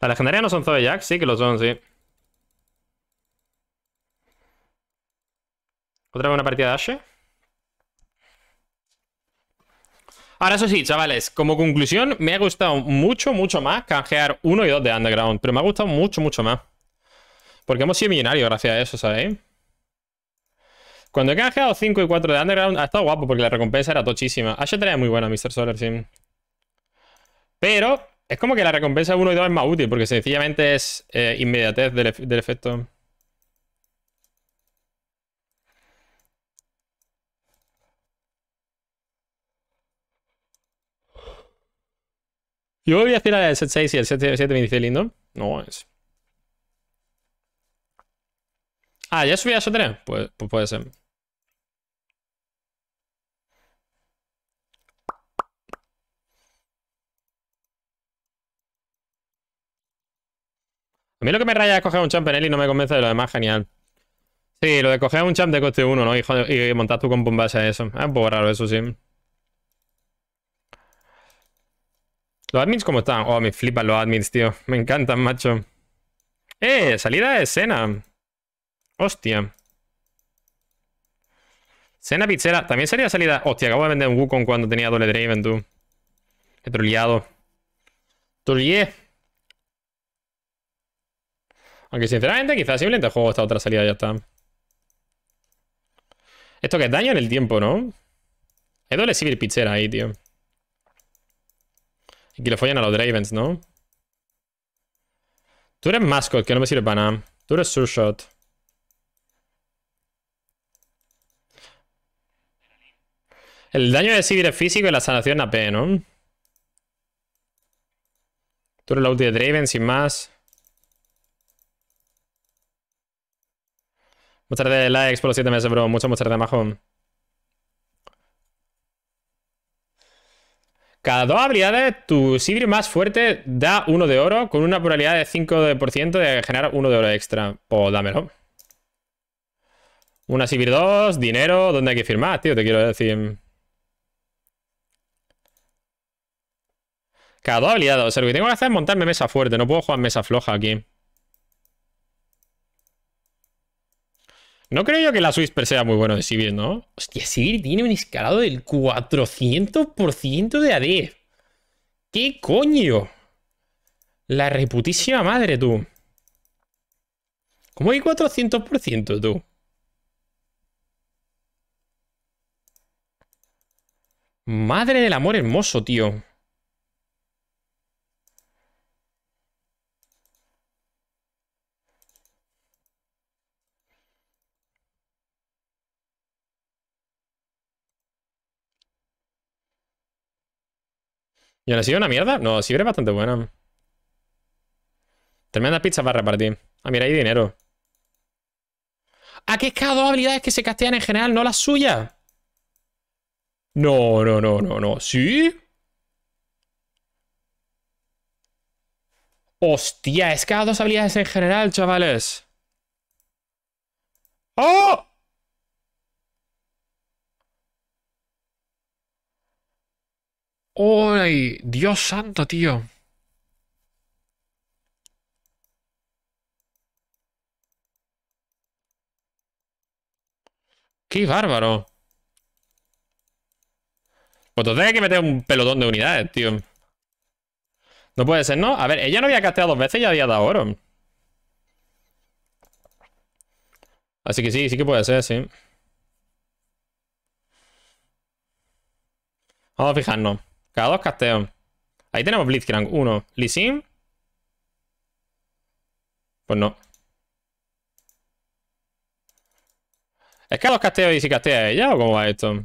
¿Las legendarias no son Zoe Jack? Sí que lo son, sí. ¿Otra buena partida de Ashe? Ahora, eso sí, chavales, como conclusión, me ha gustado mucho, mucho más canjear uno y 2 de Underground. Pero me ha gustado mucho, mucho más. Porque hemos sido millonarios gracias a eso, ¿sabéis? Cuando he canjeado 5 y 4 de Underground, ha estado guapo porque la recompensa era tochísima. Ashe traía muy buena, Mr. Solar Sim. Pero es como que la recompensa 1 y 2 es más útil, porque sencillamente es eh, inmediatez del, efecto. Yo voy a tirar el set 6 y el set 7 me dice lindo. No es. Ah, ya subí a eso 3. Pues, pues puede ser. A mí lo que me raya es coger un champ en él y no me convence de lo demás, genial. Sí, lo de coger un champ de coste uno, ¿no? Hijo y montar tú con en a eso. Es un poco raro eso, sí. ¿Los admins cómo están? Oh, me flipan los admins, tío. Me encantan, macho. ¡Eh! Salida de escena. Hostia. Cena pichera. También sería salida. Hostia, acabo de vender un Wukong cuando tenía doble Draven, tú. He trolleado. Trolleé. Aunque sinceramente quizás simplemente juego esta otra salida ya está. Esto que es daño en el tiempo, ¿no? Es doble civil pitcher ahí, tío. Y que le follan a los Dravens, ¿no? Tú eres mascot, que no me sirve para nada. Tú eres surshot. shot. El daño de civil es físico y la sanación AP, ¿no? Tú eres la ulti de Draven, sin más. Muchas gracias, likes por los 7 meses, bro. Muchas, muchas gracias, majón. Cada dos habilidades, tu sibir más fuerte da uno de oro con una probabilidad de 5% de generar uno de oro extra. O pues dámelo. Una Sivir 2, dinero, ¿dónde hay que firmar, tío? Te quiero decir... Cada dos habilidades. lo que tengo que hacer es montarme mesa fuerte. No puedo jugar mesa floja aquí. No creo yo que la Swisper sea muy bueno de Sivir, ¿no? Hostia, Sivir tiene un escalado del 400% de AD. ¿Qué coño? La reputísima madre, tú. ¿Cómo hay 400%, tú? Madre del amor hermoso, tío. ¿Y ha una mierda? No, sirve bastante buena. Tremenda pizza para repartir. Ah, mira, hay dinero. ¿A qué es cada dos habilidades que se castean en general, no las suyas. No, no, no, no, no. ¿Sí? Hostia, es cada dos habilidades en general, chavales. ¡Oh! ¡Ay! ¡Dios santo, tío! ¡Qué bárbaro! Pues entonces hay que meter un pelotón de unidades, tío. No puede ser, ¿no? A ver, ella no había casteado dos veces y había dado oro. Así que sí, sí que puede ser, sí. Vamos a fijarnos. Cada dos casteos. Ahí tenemos Blitzcrank. Uno, Lee Pues no. ¿Es que dos casteos y si castea ella o cómo va esto?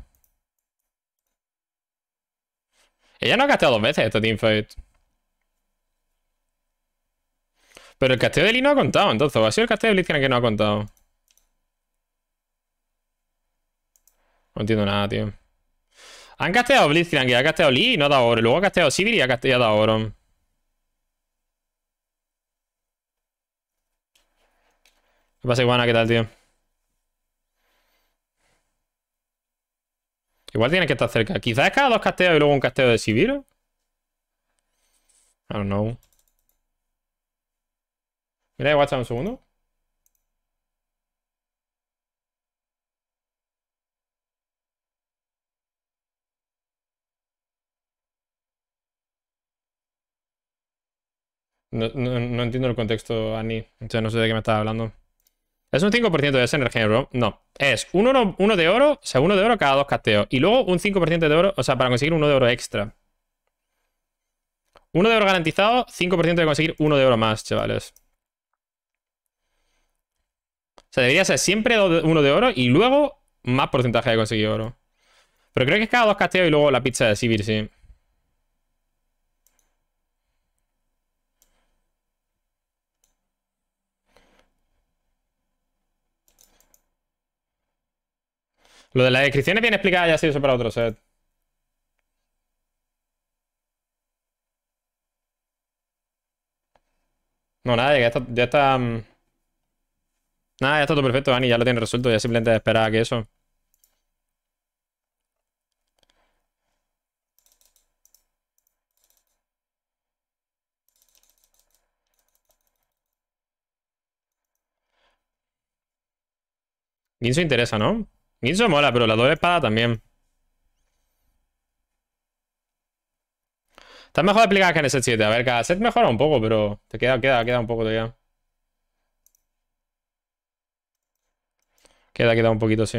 Ella no ha casteado dos veces este teamfight. Pero el casteo de Lee no ha contado, entonces. ¿va a ser el casteo de Blitzcrank que no ha contado. No entiendo nada, tío. Han casteado Blitzcrank, ha casteado Lee y no ha dado oro. Luego ha casteado Sivir y ha, casteado, ha dado oro. ¿Qué pasa, Iguana? ¿Qué tal, tío? Igual tiene que estar cerca. Quizás cada dos casteos y luego un casteo de Sivir. I don't know. Mira, WhatsApp un segundo. No, entiendo el contexto, Ani. O no sé de qué me estás hablando. ¿Es un 5% de esa energía bro? No. Es uno uno de oro, o sea, uno de oro cada dos casteos. Y luego un 5% de oro, o sea, para conseguir uno de oro extra. Uno de oro garantizado, 5% de conseguir uno de oro más, chavales. O sea, debería ser siempre uno de oro y luego más porcentaje de conseguir oro. Pero creo que es cada dos casteos y luego la pizza de Sibir, sí. Lo de las descripciones bien explicadas ya eso para otro set. No, nada, ya está, mm. Nada, ya está todo perfecto, Ani ya lo tiene resuelto. Ya simplemente espera que eso... se interesa, ¿no? Ginzo mola, pero la doble espada también. Está mejor aplicada que en el set 7. A ver, cada set mejora un poco, pero te queda, queda, queda un poco todavía. Queda, queda un poquito, sí.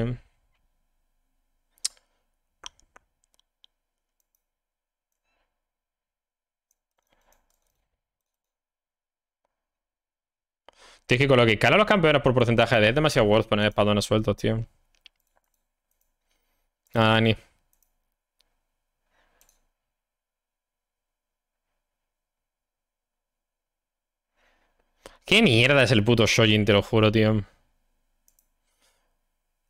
Tienes que colocar a los campeones por porcentaje de... Es demasiado worth poner espadones sueltos, tío. Ah, ni. ¿Qué mierda es el puto Shojin? Te lo juro, tío.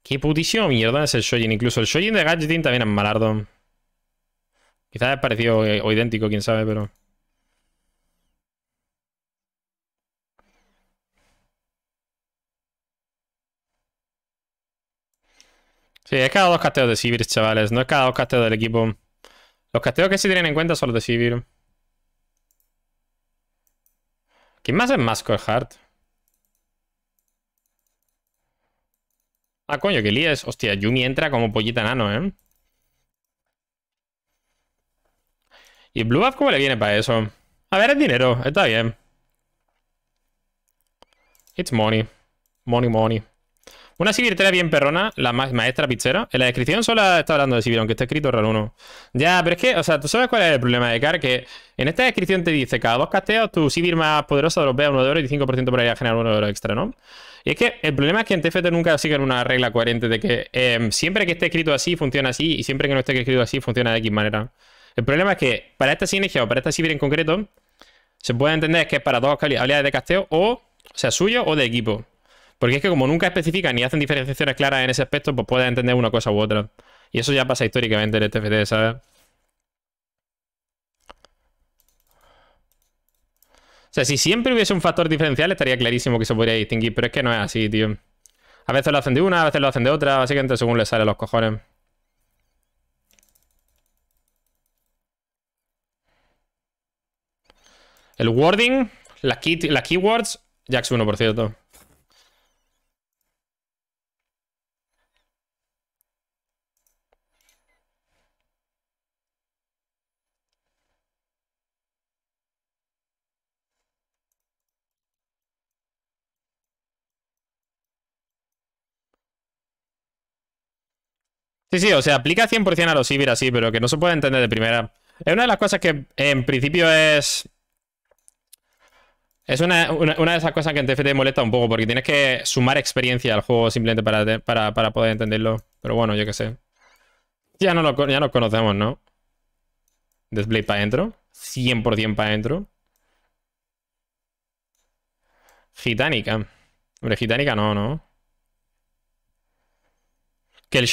Qué putísimo mierda es el Shojin. Incluso el Shojin de Gadgeting también es malardo. Quizás es parecido o idéntico, quién sabe, pero... Sí, es cada dos casteos de Sivir, chavales. No es cada dos casteos del equipo. Los casteos que se tienen en cuenta son los de Sivir. ¿Quién más es más Ah, coño, que líes. Hostia, Yumi entra como pollita nano, ¿eh? ¿Y Blue Buff cómo le viene para eso? A ver, es dinero. Está bien. It's money. Money, money. Una civirtera bien perrona, la maestra pizzera. En la descripción solo está hablando de civil, aunque está escrito raro uno. Ya, pero es que, o sea, ¿tú sabes cuál es el problema de Car? Que en esta descripción te dice, cada dos casteos, tu civil más poderosa dropea 1 de oro y 5% para ir a generar 1 de oro extra, ¿no? Y es que el problema es que en TFT nunca siguen una regla coherente de que em, siempre que esté escrito así, funciona así, y siempre que no esté escrito así, funciona de X manera. El problema es que para esta sinergia o para esta civil en concreto, se puede entender que es para dos habilidades de casteo o sea, suyo o de equipo. Porque es que como nunca especifican ni hacen diferenciaciones claras en ese aspecto, pues puedes entender una cosa u otra. Y eso ya pasa históricamente en el TFT, ¿sabes? O sea, si siempre hubiese un factor diferencial estaría clarísimo que se podría distinguir, pero es que no es así, tío. A veces lo hacen de una, a veces lo hacen de otra, básicamente según les sale los cojones. El wording, las, las keywords, Jax 1, por cierto. Sí, sí, o sea, aplica 100% a los Sivir así, pero que no se puede entender de primera. Es una de las cosas que en principio es... Es una, de esas cosas que en TFT molesta un poco, porque tienes que sumar experiencia al juego simplemente para, para, poder entenderlo. Pero bueno, yo qué sé. Ya, no lo, ya nos conocemos, ¿no? Display para adentro. 100% para adentro. Gitánica. Hombre, gitánica no, ¿no? Eh, que el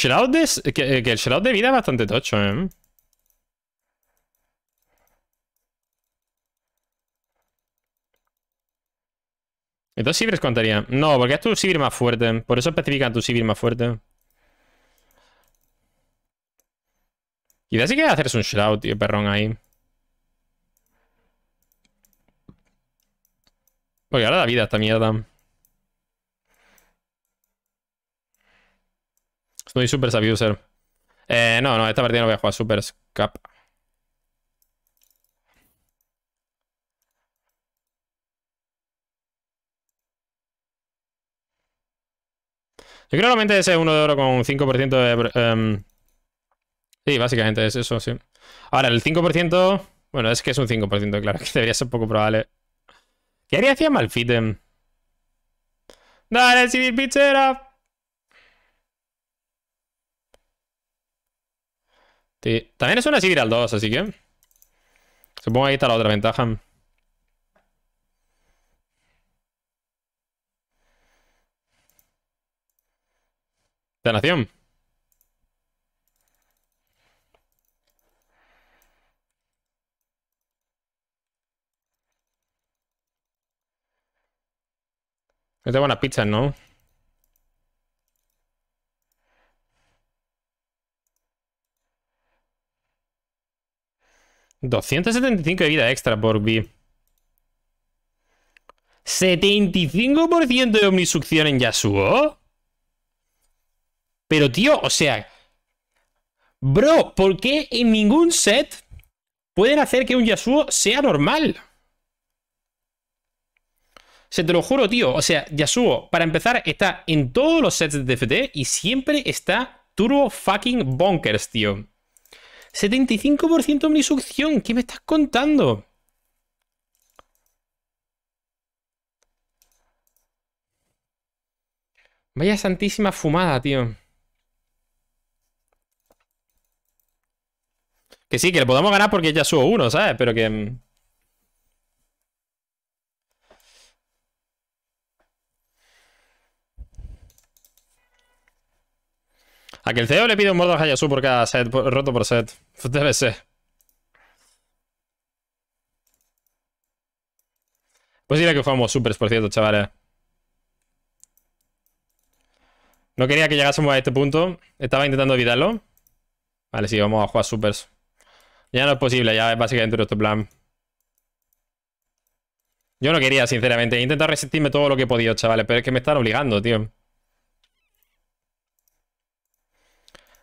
Shroud de, vida es bastante tocho, ¿eh? ¿Estos Sibires contaría No, porque es tu Sibir más fuerte. Por eso especifican tu Sibir más fuerte. Quizás sí que haces un Shroud, tío, perrón ahí. Porque ahora da vida esta mierda. Soy Supers Abuser. Eh, no, no, esta partida no voy a jugar Supers Cup. Yo creo que realmente ese uno de oro con 5% de... Em, sí, básicamente es eso, sí. Ahora, el 5%... Bueno, es que es un 5%, claro, que debería ser poco probable. ¿Qué haría si Malfitem? ¡Dale, Civil pichera! También es una Sivir al 2, así que... Supongo que ahí está la otra ventaja. Sanación. Es de buenas pizzas, ¿no? 275 de vida extra por B. 75% de omnisucción en Yasuo. Pero tío, o sea... Bro, ¿por qué en ningún set pueden hacer que un Yasuo sea normal? Se te lo juro, tío. O sea, Yasuo, para empezar, está en todos los sets de TFT y siempre está turbo fucking bonkers, tío. 75% omnisucción. ¿Qué me estás contando? Vaya santísima fumada, tío. Que sí, que le podamos ganar porque ya subo uno, ¿sabes? Pero que... Mm. A que el CEO le pido un a Hayasu por cada set, roto por set. Pues debe ser. Posible que jugamos supers, por cierto, chavales. No quería que llegásemos a este punto. Estaba intentando evitarlo. Vale, sí, vamos a jugar supers. Ya no es posible, ya es básicamente nuestro plan. Yo no quería, sinceramente. He intentado resistirme todo lo que he podido, chavales, pero es que me están obligando, tío.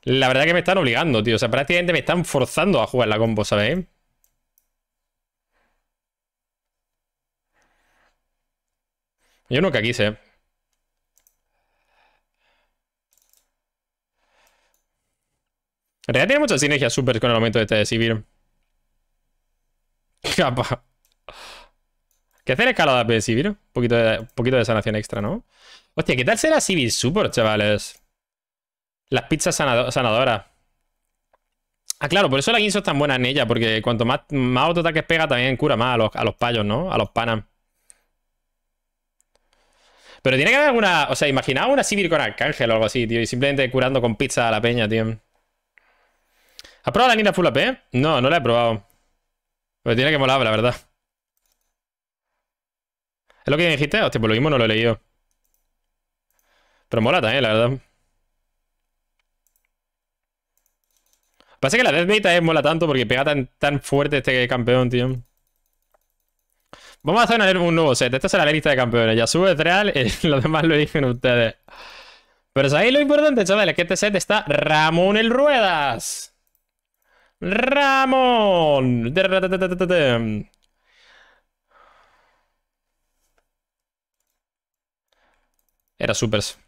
La verdad que me están obligando, tío. O sea, prácticamente me están forzando a jugar la combo, ¿sabéis? Yo nunca quise. En realidad tiene mucha sinergia super con el aumento de este de Sivir. Capa. ¿Qué hacer escalada de Sivir? Un poquito de, un poquito de sanación extra, ¿no? Hostia, ¿qué tal será Civil Super, chavales? Las pizzas sanadoras. Ah, claro, por eso la guinzo es tan buena en ella, porque cuanto más, más autoataques pega, también cura más a los, payos, ¿no? A los panas. Pero tiene que haber alguna... O sea, imaginaba una civil con Arcángel o algo así, tío. Y simplemente curando con pizza a la peña, tío. ¿Has probado la Nina Full AP? Eh? No, no la he probado. Pero tiene que molar, la verdad. ¿Es lo que dijiste? Hostia, por pues lo mismo no lo he leído. Pero mola también, la verdad. Parece que la Death es mola tanto porque pega tan, tan fuerte este campeón, tío. Vamos a hacer un nuevo set. Esta será la lista de campeones. Ya sube real, eh, lo demás lo dicen ustedes. Pero ¿sabéis lo importante, chavales? Que este set está Ramón el Ruedas. ¡Ramón! Era supers.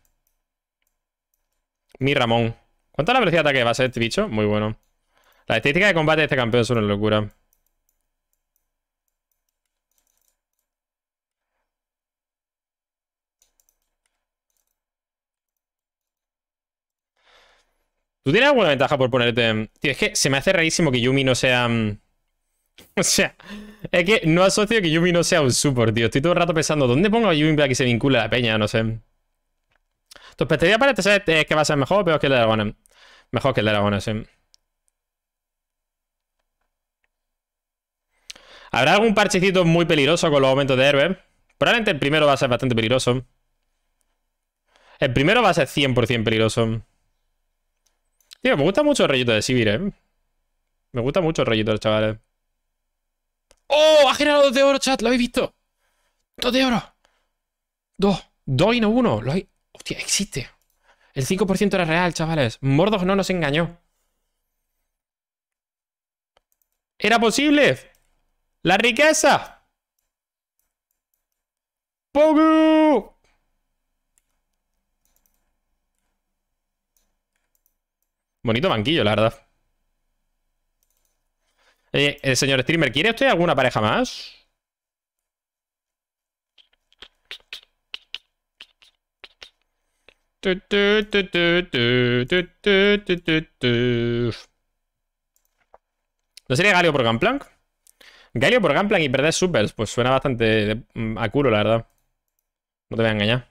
Mi Ramón. ¿Cuánta es la velocidad de ataque va a ser este bicho? Muy bueno. La estadística de combate de este campeón es una locura. ¿Tú tienes alguna ventaja por ponerte...? Tío, es que se me hace rarísimo que Yumi no sea... Mm, o sea, es que no asocio que Yumi no sea un support, tío. Estoy todo el rato pensando, ¿dónde pongo a Yumi para que se vincule a la peña? No sé. Tu expectativa para este set que va a ser mejor pero peor que la de Mejor que el de Aragona, sí. ¿Habrá algún parchecito muy peligroso con los aumentos de héroes? Probablemente el primero va a ser bastante peligroso. El primero va a ser 100% peligroso. Tío, me gusta mucho el rellito de Sivir, ¿eh? Me gusta mucho el rellito de los chavales. ¡Oh! Ha generado dos de oro, chat. ¿Lo habéis visto? ¡Dos de oro! ¡Dos! ¡Dos y no uno! Lo hay... Hostia, existe. El 5% era real, chavales. Mordog no nos engañó. ¡Era posible! ¡La riqueza! ¡Pogu! Bonito banquillo, la verdad. Eh, eh, señor streamer, ¿quiere usted alguna pareja más? ¿No sería Galio por Gunplank? Galio por Gunplank y perder supers. Pues suena bastante mm, a culo, la verdad. No te voy a engañar.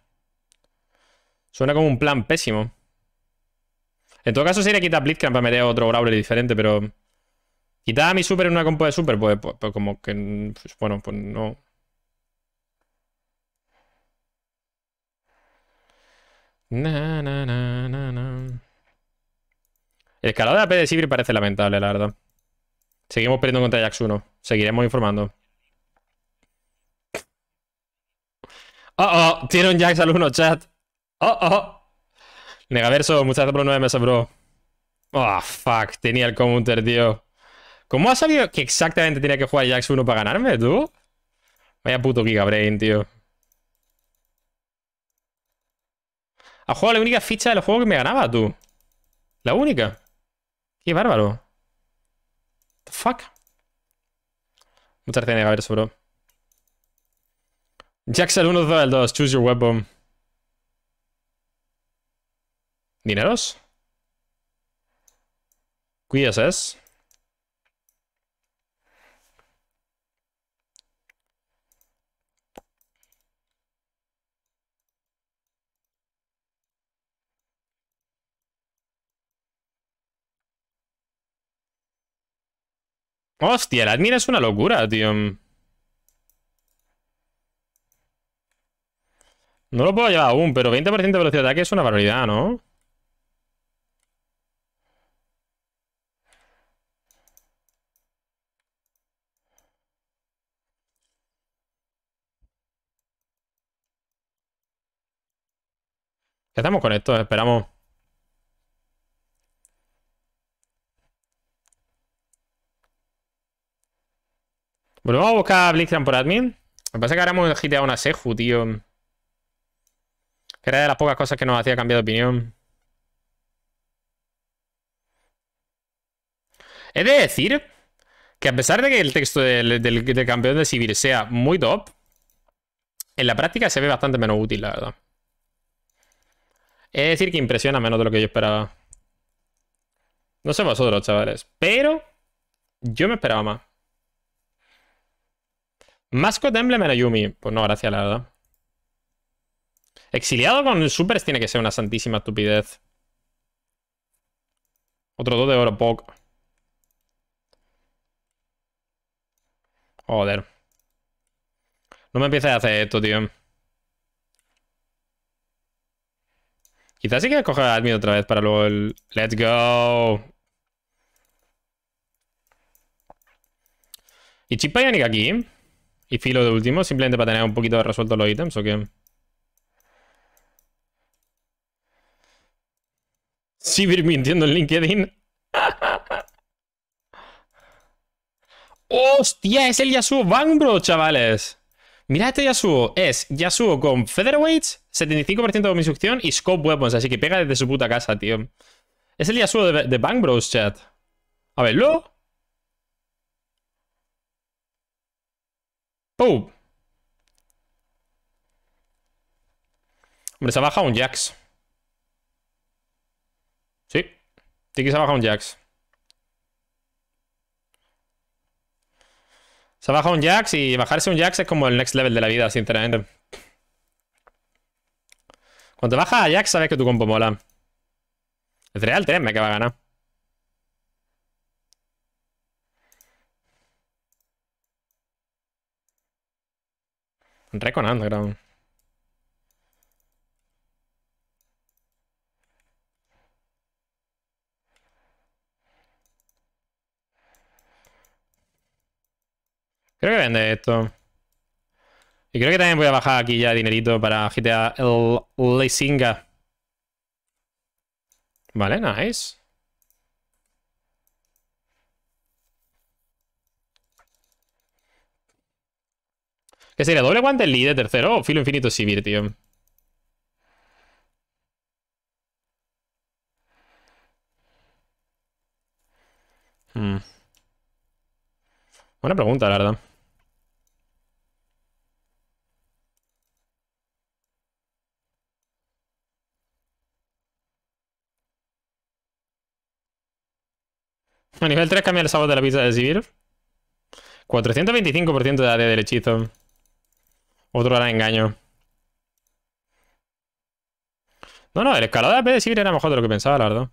Suena como un plan pésimo. En todo caso sería quitar Blitzcrank para meter otro Brawler diferente, pero... Quitar a mi super en una compo de super, pues, pues, pues como que... Mm, pues, bueno, pues no... Na, na, na, na, El escalado de AP de Sibir parece lamentable, la verdad. Seguimos perdiendo contra Jax 1. Seguiremos informando. Oh, oh, tiene un Jax al 1, chat. Oh, oh. Negaverso, muchas gracias por los 9 meses, bro. Oh, fuck. Tenía el counter, tío. ¿Cómo has sabido que exactamente tenía que jugar Jax 1 para ganarme, tú? Vaya puto gigabrain, tío. Ha jugado la única ficha del juego que me ganaba, tú. La única. Qué bárbaro. The fuck. Muchas gracias, eso, bro. Jackson 1, 2, 2. Choose your weapon. ¿Dineros? Cuías es. Hostia, el admin es una locura, tío. No lo puedo llevar aún, pero 20% de velocidad de ataque es una barbaridad, ¿no? ¿Qué hacemos con esto? Esperamos. Volvemos a buscar a Blitzcrank por admin. Me parece pasa que ahora hemos giteado una Seju, tío. Que era de las pocas cosas que nos hacía cambiar de opinión. He de decir que a pesar de que el texto del, campeón de civil sea muy top, en la práctica se ve bastante menos útil, la verdad. He de decir que impresiona menos de lo que yo esperaba. No sé vosotros, chavales, pero yo me esperaba más. Mascot Emblem en Yumi. Pues no, gracias, la verdad. Exiliado con supers tiene que ser una santísima estupidez. Otro 2 de oro, pog. Joder. No me empieces a hacer esto, tío. Quizás sí que coger a Admin otra vez para luego el... ¡Let's go! ¿Y Chip aquí? ¿Y filo de último? ¿Simplemente para tener un poquito de resuelto los ítems o qué? Sí, mintiendo en LinkedIn. ¡Hostia! Es el Yasuo Bang, bro, chavales. Mirad este Yasuo. Es Yasuo con Featherweights, 75% de instrucción y Scope Weapons. Así que pega desde su puta casa, tío. Es el Yasuo de, de Bang Bros, chat. A ver, verlo. Hombre, se ha bajado un Jax. Sí. Tiki se ha bajado un Jax. Se ha bajado un Jax y bajarse un Jax es como el next level de la vida, sinceramente. Cuando baja a Jax sabes que tu compo mola. Es real 3 me va a ganar. Recon Underground. Creo que vende esto. Y creo que también voy a bajar aquí ya dinerito para GTA el Leisinga. Vale, nice. Que sería doble guante el líder tercero o oh, filo infinito Sivir, tío. Hmm. Buena pregunta, la verdad. A nivel 3 cambia el sabor de la pizza de Sivir. 425% de área del hechizo. Otro gran engaño. No, no, el escalador de AP era mejor de lo que pensaba, la verdad.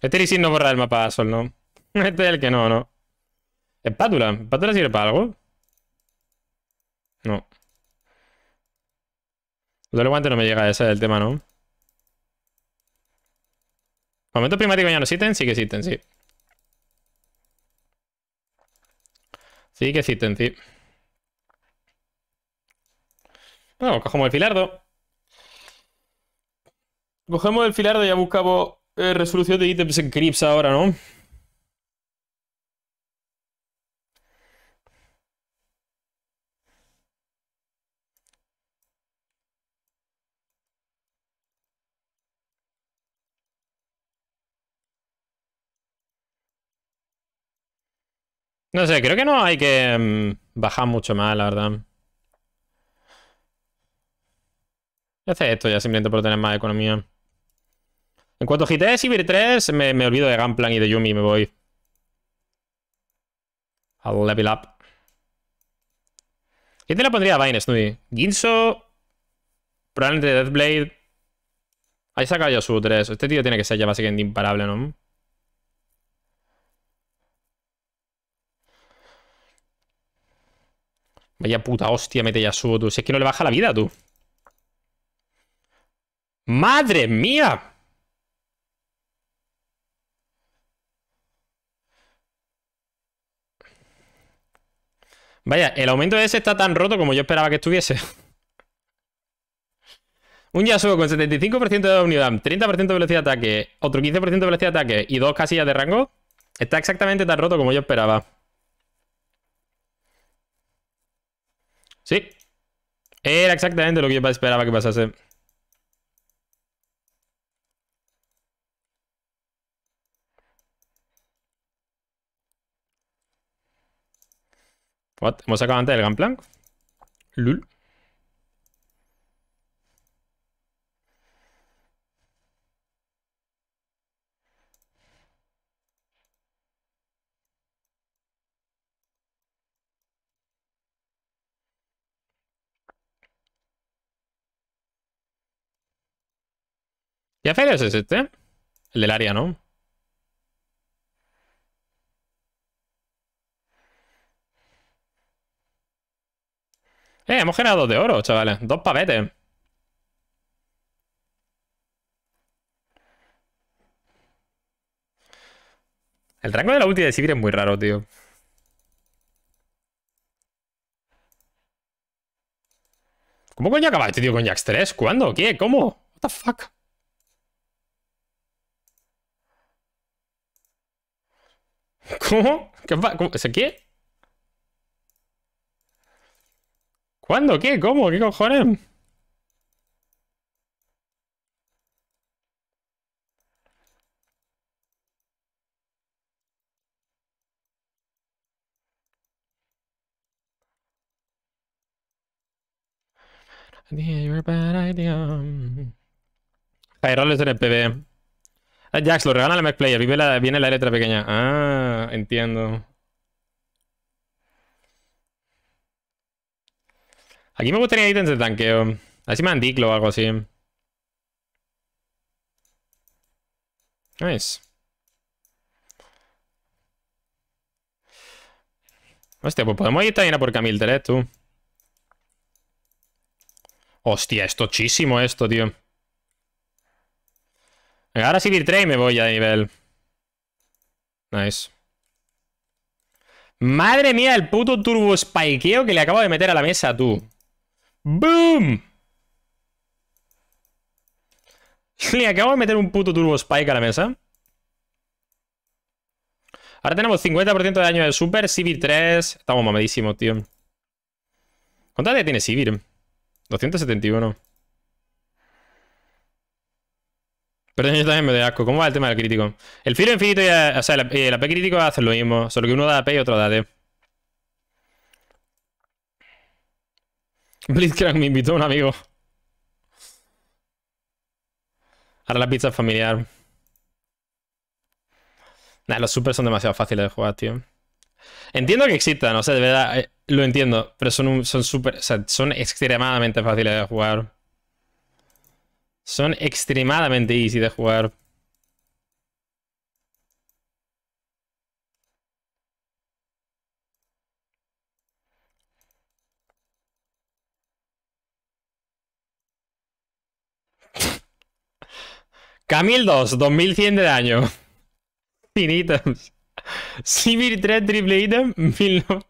Este borrar borra el mapa Sol, ¿no? Este es el que no, ¿no? Espátula. ¿Espátula sirve para algo? No. El guante no me llega, ese es el tema, ¿no? Momentos primáticos ya no existen, sí que existen, sí. Sí que existen, sí. Bueno, cogemos el filardo. Cogemos el filardo y ya buscamos eh, resolución de ítems en Crips ahora, ¿no? No sé, creo que no hay que mm, bajar mucho más, la verdad. Voy a esto ya simplemente por tener más economía. En cuanto a GTS y Vir 3, me, me, olvido de Gunplan y de Yumi y me voy. Al level up. ¿Quién te la pondría a Vine, Snoopy? Ginso. Probablemente Deathblade. Ahí saca yo su 3. Este tío tiene que ser ya básicamente imparable, ¿no? Vaya puta hostia, mete Yasuo, tú. Si es que no le baja la vida, tú. ¡Madre mía! Vaya, el aumento de ese está tan roto como yo esperaba que estuviese. Un Yasuo con 75% de unidad, 30% de velocidad de ataque, otro 15% de velocidad de ataque y dos casillas de rango. Está exactamente tan roto como yo esperaba. Sí. Era exactamente lo que yo esperaba que pasase. What? ¿Hemos sacado antes el Gunplank? Lul. ¿Qué hacer es este? El del área, ¿no? Eh, hemos generado dos de oro, chavales. Dos pavetes. El rango de la ulti de Sivir es muy raro, tío. ¿Cómo coño acaba este tío con Jax 3? ¿Cuándo? ¿Qué? ¿Cómo? What the fuck? ¿Cómo? ¿Qué ¿Cómo? ¿Ese qué? ¿Cuándo? ¿Qué? ¿Cómo? ¿Qué cojones? Idea, you're bad Hay um, roles en el Jax, lo regalan a la Mac viene la letra pequeña. Ah, entiendo. Aquí me gustaría ítems de tanqueo. Así me han o algo así. Nice. Hostia, pues podemos ir también a por Camil tú. Hostia, es tochísimo esto, tío. Ahora sí, 3 me voy a nivel. Nice. Madre mía, el puto turbo spikeo que le acabo de meter a la mesa, tú. ¡Boom! Le acabo de meter un puto turbo spike a la mesa. Ahora tenemos 50% de daño del super, Sivir 3. Estamos mamadísimos, tío. ¿Cuánta de tiene Sivir? 271. Pero yo también me doy asco. ¿Cómo va el tema del crítico? El filo infinito y, o sea, el, AP crítico hace lo mismo, solo que uno da AP y otro da AD. Blitzcrank me invitó a un amigo. Ahora la pizza familiar. Nada, los supers son demasiado fáciles de jugar, tío. Entiendo que existan, o sea, de verdad, eh, lo entiendo. Pero son son super, son extremadamente fáciles de jugar. Son extremadamente easy de jugar. Camil 2, 2100 de daño. Sin ítems. sivir 3, triple ítem, 1900.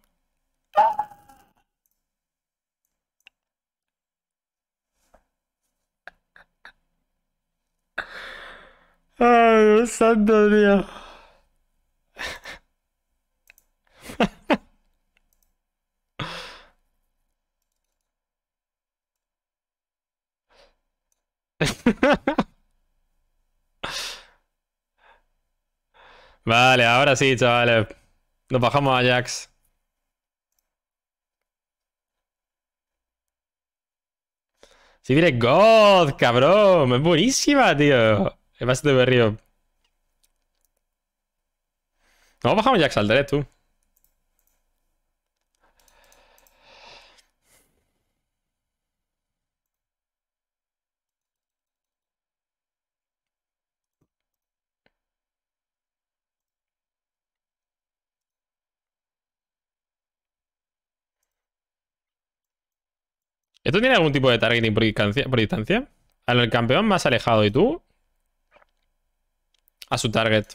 Ay, oh, santo Vale, ahora sí, chavales. Nos bajamos a Jax. Si sí, God, cabrón. Es buenísima, tío de berrío. No, bajamos ya saldré tú. ¿Esto tiene algún tipo de targeting por distancia? ¿Por distancia? Al campeón más alejado y tú a su target.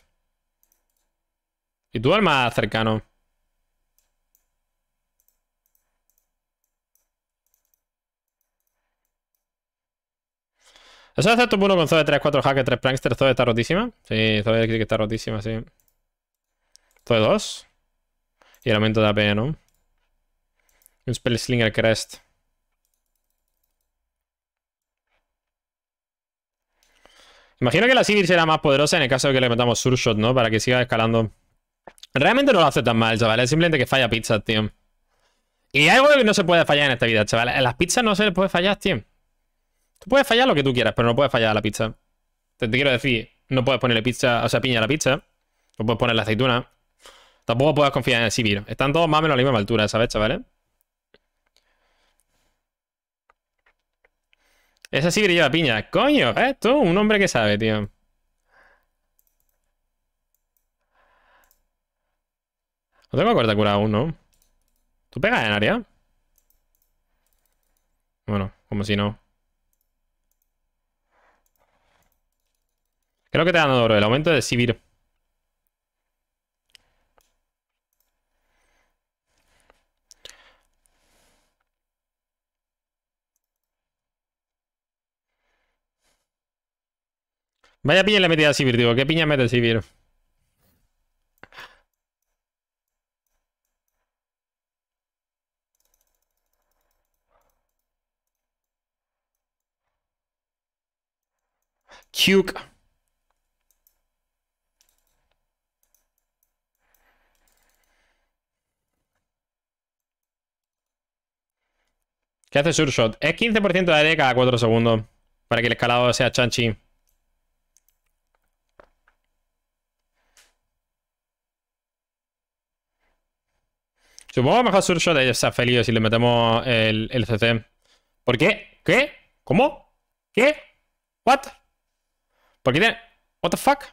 Y tú al más cercano. ¿Eso es hace tu con Zoe 3, 4 hackers, 3 prankster? ¿Zoe está rotísima? Sí, Zoe que está rotísima, sí. Zoe 2. Y el aumento de AP, ¿no? Un Spell Slinger Crest. Imagino que la Sivir será más poderosa en el caso de que le metamos Surshot, ¿no? Para que siga escalando. Realmente no lo hace tan mal, chavales. Simplemente que falla pizza, tío. Y hay algo que no se puede fallar en esta vida, chavales. En las pizzas no se les puede fallar, tío. Tú puedes fallar lo que tú quieras, pero no puedes fallar la pizza. Te, quiero decir, no puedes ponerle pizza, o sea, piña a la pizza. No puedes ponerle aceituna. Tampoco puedes confiar en el Sivir. Están todos más o menos a la misma altura, ¿sabes, chavales? Esa sí brilló la piña. Coño, ¿eh? Tú, un hombre que sabe, tío. No tengo cuarta cura aún, ¿no? ¿Tú pegas en área? Bueno, como si no. Creo que te dan oro. El aumento de Sibir. Vaya piña le metida a Sivir, digo. ¿Qué piña mete Sivir? Cuke. ¿Qué hace Surshot? Es 15% de AD cada 4 segundos. Para que el escalado sea chanchi. Supongo mejor Surshot ellos está feliz si le metemos el, CC. ¿Por qué? ¿Qué? ¿Cómo? ¿Qué? ¿What? ¿Por qué tiene...? ¿What the fuck?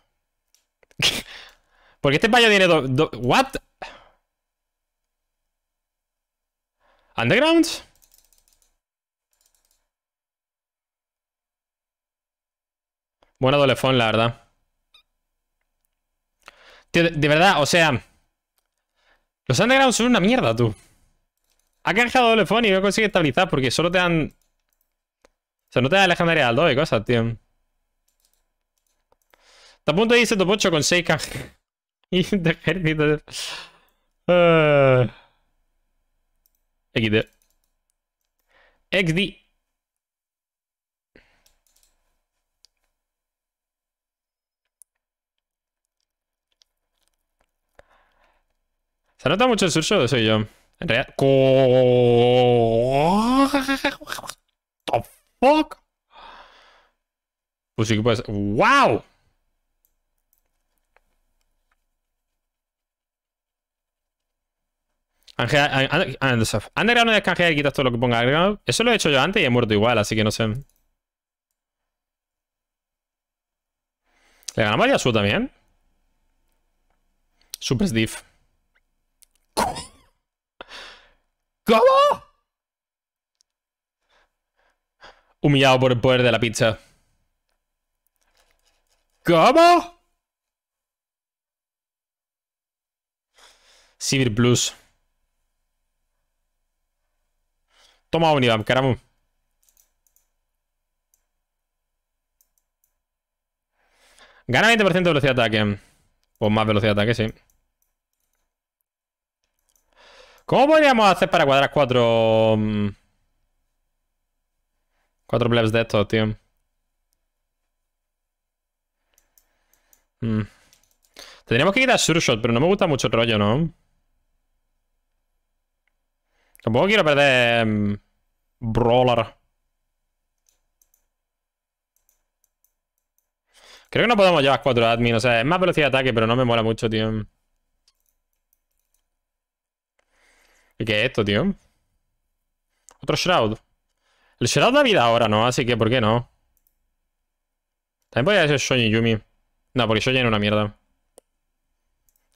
¿Por qué este payo tiene ¿What? ¿Underground? Buena dolefón, la verdad. de verdad, o sea... Los underground son una mierda, tú. Ha canjeado doble phone y no consigue estabilizar porque solo te dan... O sea, no te dan legendaria al 2 y cosas, tío. Está a punto de irse top 8 con 6 canjes. y de ejército. Ah. XD. XD. ¿Se nota mucho el surso soy yo? En realidad... ¿The fuck? Pues sí que puede ser... ¡Wow! Underground es canjear y quitas todo lo que ponga Eso lo he hecho yo antes y he muerto igual, así que no sé. ¿Le ganamos a Yasuo también? Super Steve. ¿Cómo? Humillado por el poder de la pizza. ¿Cómo? Civil Plus. Toma Univap, caramu Gana 20% de velocidad de ataque. Pues más velocidad de ataque, sí. ¿Cómo podríamos hacer para cuadrar cuatro... Mm, cuatro plebs de estos, tío? Mm. Tendríamos que ir a Surshot, pero no me gusta mucho el rollo, ¿no? Tampoco quiero perder... Mm, brawler. Creo que no podemos llevar cuatro admin, o sea, es más velocidad de ataque, pero no me mola mucho, tío. ¿Qué es esto, tío? Otro Shroud. El Shroud da vida ahora, ¿no? Así que, ¿por qué no? También podría ser y Yumi. No, porque Shoji es una mierda.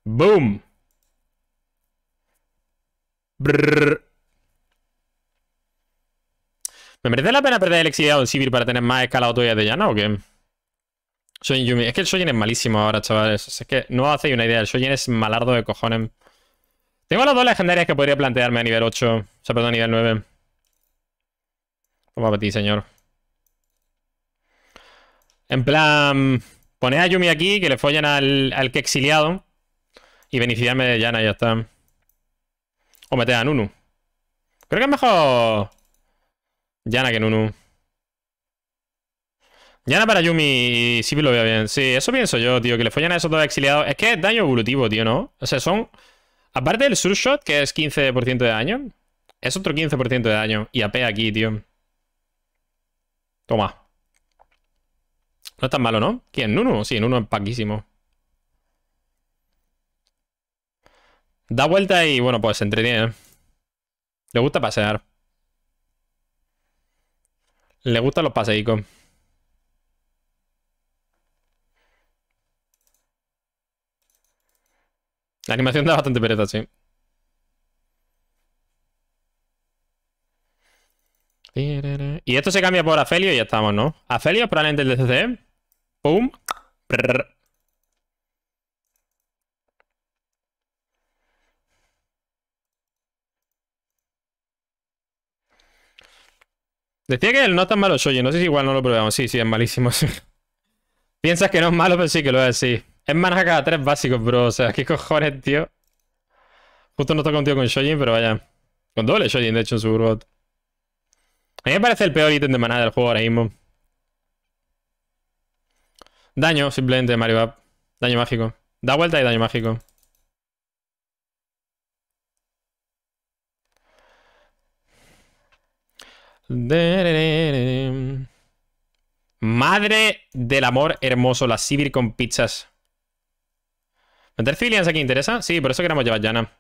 ¡Boom! Brrr. ¿Me merece la pena perder el exiliado en civil para tener más escalado todavía de llana o qué? y Yumi. Es que el Shoyen es malísimo ahora, chavales. Es que no hacéis una idea. El Shoyen es malardo de cojones. Tengo las dos legendarias que podría plantearme a nivel 8. O sea, perdón, a nivel 9. Vamos a ti, señor. En plan, poner a Yumi aquí, que le follen al, que exiliado. Y beneficiarme de Yana, ya está. O meter a Nunu. Creo que es mejor Yana que Nunu. Yana para Yumi sí lo veo bien. Sí, eso pienso yo, tío. Que le follen a esos dos exiliados. Es que es daño evolutivo, tío, ¿no? O sea, son... Aparte del surshot, que es 15% de daño, es otro 15% de daño. Y AP aquí, tío. Toma. No es tan malo, ¿no? ¿Quién? ¿Nuno? Sí, uno es paquísimo. Da vuelta y, bueno, pues se entretiene. ¿eh? Le gusta pasear. Le gustan los paseicos. La animación da bastante pereza, sí. Y esto se cambia por Afelio y ya estamos, ¿no? Afelio probablemente el DCC. E. Pum. Decía que el no es tan malo, oye. No sé si igual no lo probamos. Sí, sí, es malísimo. Piensas que no es malo, pero sí que lo es, sí. Es mana cada tres básicos, bro. O sea, qué cojones, tío. Justo no toca contigo con Shojin, pero vaya. Con doble Shojin, de hecho, en su robot. A mí me parece el peor ítem de maná del juego ahora mismo. Daño, simplemente, Mario Daño mágico. Da vuelta y daño mágico. Madre del amor hermoso, la civil con pizzas. ¿Meter civilians aquí interesa? Sí, por eso queremos llevar Yana.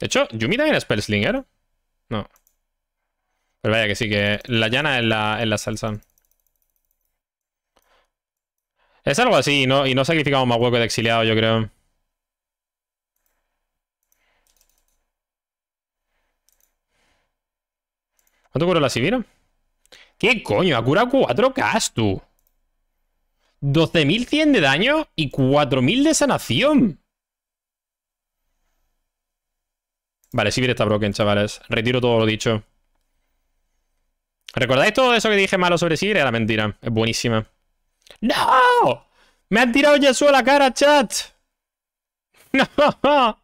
De hecho, ¿Yumi también es slinger No. Pero pues vaya que sí, que la Yana es la, salsa. Es algo así, y no, y no sacrificamos más hueco de exiliado, yo creo. ¿Cuánto curó la Sibira? ¿Qué coño? Ha curado 4K, tú. 12.100 de daño y 4.000 de sanación. Vale, Sivir está broken, chavales. Retiro todo lo dicho. ¿Recordáis todo eso que dije malo sobre Sivir? Era mentira. Es buenísima. ¡No! ¡Me han tirado Yasuo a la cara, chat! ¡No!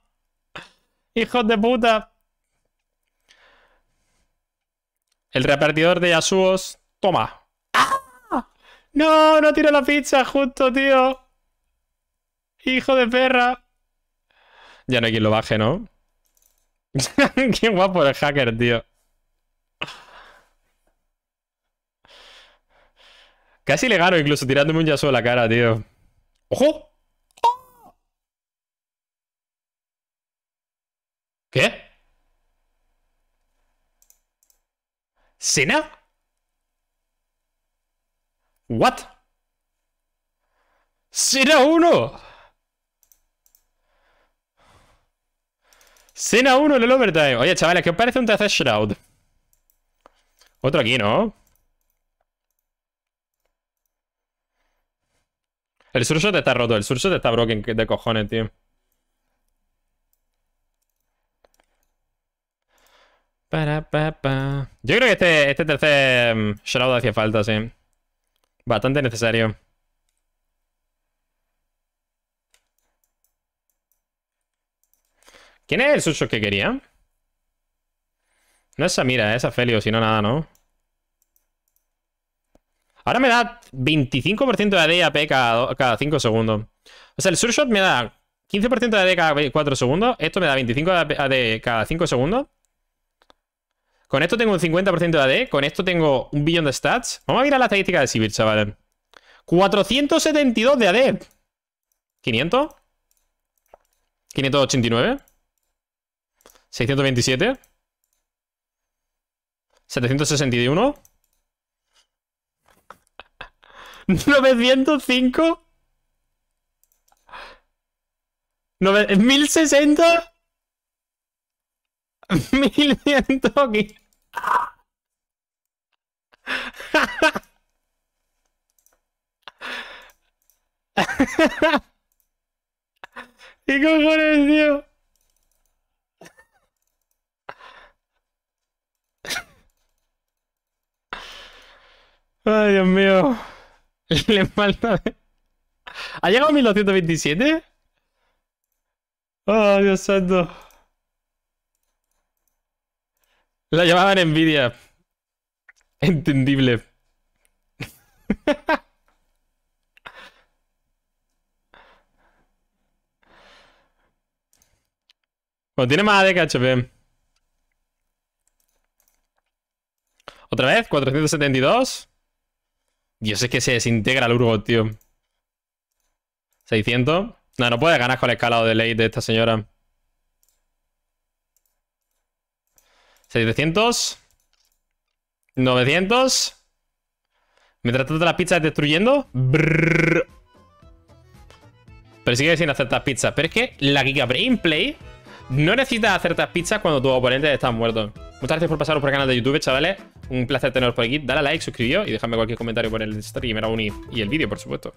¡Hijos de puta! El repartidor de Yasuos... Toma, ¡No! ¡No tiro la pizza! ¡Justo, tío! ¡Hijo de perra! Ya no hay quien lo baje, ¿no? ¡Qué guapo el hacker, tío! Casi le gano incluso tirándome un yaso a la cara, tío. ¡Ojo! ¿Qué? ¿Qué? ¿Sena? ¿What? ¡Sena 1 Cena 1 en el overtime. Oye, chavales, ¿qué os parece un tercer Shroud? Otro aquí, ¿no? El surshot está roto, el surso está broken de cojones, tío. Para, pa, pa. Yo creo que este, este tercer mm, Shroud hacía falta, sí. Bastante necesario. ¿Quién es el sucho que quería? No es Samira, es Afelio, sino nada, ¿no? Ahora me da 25% de AD y AP cada, 5 segundos. O sea, el Surshot me da 15% de AD cada 4 segundos. Esto me da 25 de AD cada 5 segundos. Con esto tengo un 50% de AD. Con esto tengo un billón de stats. Vamos a mirar la estadística de Sivir, chaval. 472 de AD. 500. 589. 627. 761. 905. 1060. 1115. ¿Qué cojones, tío? Ay, Dios mío. Le falta... ¿Ha llegado a 1227? Oh, Dios santo. La llamaban envidia. Entendible. bueno, tiene más AD que HP. ¿Otra vez? ¿472? Dios, es que se desintegra el urgo tío. 600. No, no puede ganar con el escalado de ley de esta señora. 700. 900. Mientras tanto la pizza destruyendo. Pero sigue sin hacer tus pizzas. Pero es que la Giga Brain Play no necesita hacer tus pizzas cuando tu oponente están muerto. Muchas gracias por pasaros por el canal de YouTube, chavales. Un placer teneros por aquí. Dale a like, suscribíos y déjame cualquier comentario por el streamer stream, y el vídeo, por supuesto.